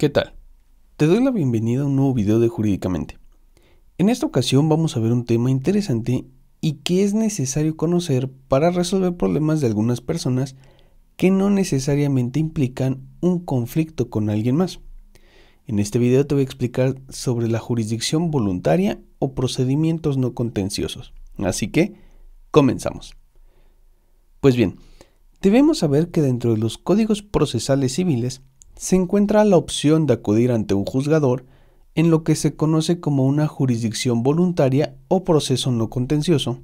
¿Qué tal? Te doy la bienvenida a un nuevo video de Jurídicamente. En esta ocasión vamos a ver un tema interesante y que es necesario conocer para resolver problemas de algunas personas que no necesariamente implican un conflicto con alguien más. En este video te voy a explicar sobre la jurisdicción voluntaria o procedimientos no contenciosos. Así que, comenzamos. Pues bien, debemos saber que dentro de los códigos procesales civiles se encuentra la opción de acudir ante un juzgador en lo que se conoce como una jurisdicción voluntaria o proceso no contencioso,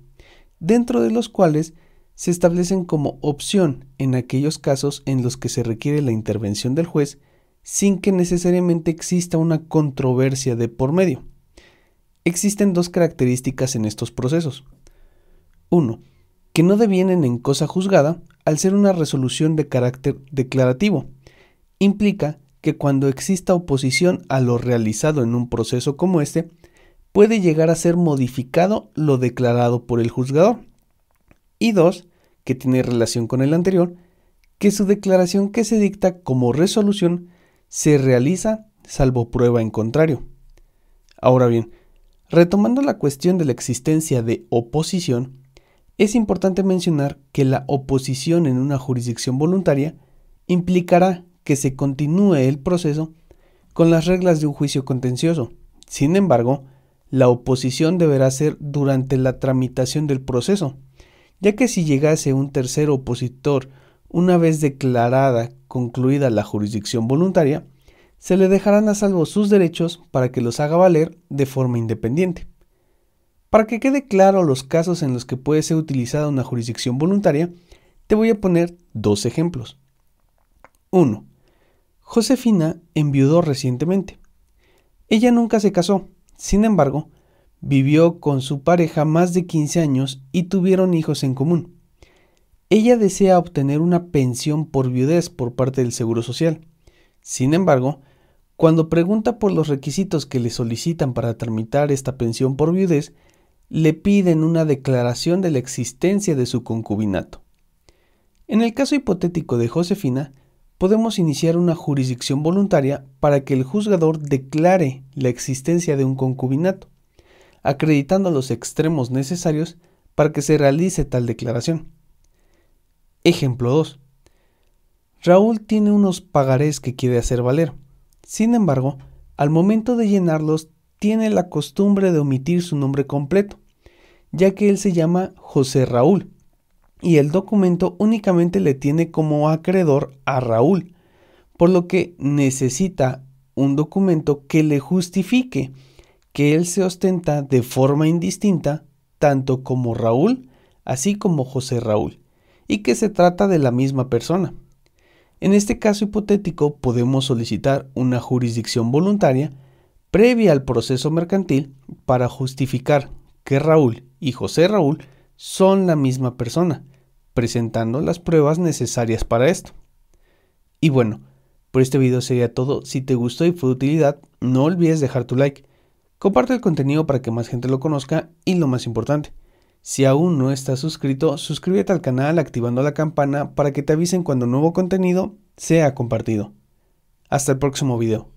dentro de los cuales se establecen como opción en aquellos casos en los que se requiere la intervención del juez sin que necesariamente exista una controversia de por medio. Existen dos características en estos procesos. uno Que no devienen en cosa juzgada al ser una resolución de carácter declarativo, implica que cuando exista oposición a lo realizado en un proceso como este, puede llegar a ser modificado lo declarado por el juzgador. Y dos, que tiene relación con el anterior, que su declaración que se dicta como resolución se realiza salvo prueba en contrario. Ahora bien, retomando la cuestión de la existencia de oposición, es importante mencionar que la oposición en una jurisdicción voluntaria implicará que se continúe el proceso con las reglas de un juicio contencioso. Sin embargo, la oposición deberá ser durante la tramitación del proceso, ya que si llegase un tercer opositor una vez declarada concluida la jurisdicción voluntaria, se le dejarán a salvo sus derechos para que los haga valer de forma independiente. Para que quede claro los casos en los que puede ser utilizada una jurisdicción voluntaria, te voy a poner dos ejemplos. 1. Josefina enviudó recientemente. Ella nunca se casó, sin embargo, vivió con su pareja más de 15 años y tuvieron hijos en común. Ella desea obtener una pensión por viudez por parte del Seguro Social. Sin embargo, cuando pregunta por los requisitos que le solicitan para tramitar esta pensión por viudez, le piden una declaración de la existencia de su concubinato. En el caso hipotético de Josefina, podemos iniciar una jurisdicción voluntaria para que el juzgador declare la existencia de un concubinato, acreditando los extremos necesarios para que se realice tal declaración. Ejemplo 2. Raúl tiene unos pagarés que quiere hacer valer. Sin embargo, al momento de llenarlos tiene la costumbre de omitir su nombre completo, ya que él se llama José Raúl y el documento únicamente le tiene como acreedor a Raúl, por lo que necesita un documento que le justifique que él se ostenta de forma indistinta tanto como Raúl, así como José Raúl, y que se trata de la misma persona. En este caso hipotético podemos solicitar una jurisdicción voluntaria previa al proceso mercantil para justificar que Raúl y José Raúl son la misma persona, presentando las pruebas necesarias para esto. Y bueno, por este video sería todo. Si te gustó y fue de utilidad, no olvides dejar tu like. Comparte el contenido para que más gente lo conozca y lo más importante, si aún no estás suscrito, suscríbete al canal activando la campana para que te avisen cuando nuevo contenido sea compartido. Hasta el próximo video.